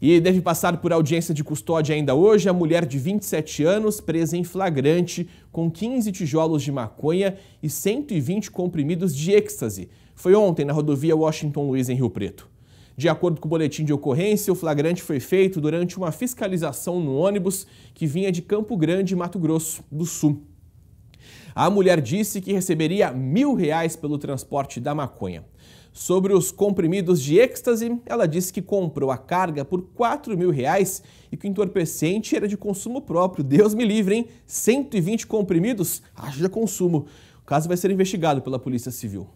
E deve passar por audiência de custódia ainda hoje a mulher de 27 anos, presa em flagrante, com 15 tijolos de maconha e 120 comprimidos de êxtase. Foi ontem na rodovia Washington Luiz, em Rio Preto. De acordo com o boletim de ocorrência, o flagrante foi feito durante uma fiscalização no ônibus que vinha de Campo Grande, Mato Grosso do Sul. A mulher disse que receberia mil reais pelo transporte da maconha. Sobre os comprimidos de êxtase, ela disse que comprou a carga por 4 mil reais e que o entorpecente era de consumo próprio. Deus me livre, hein? 120 comprimidos? Haja consumo. O caso vai ser investigado pela Polícia Civil.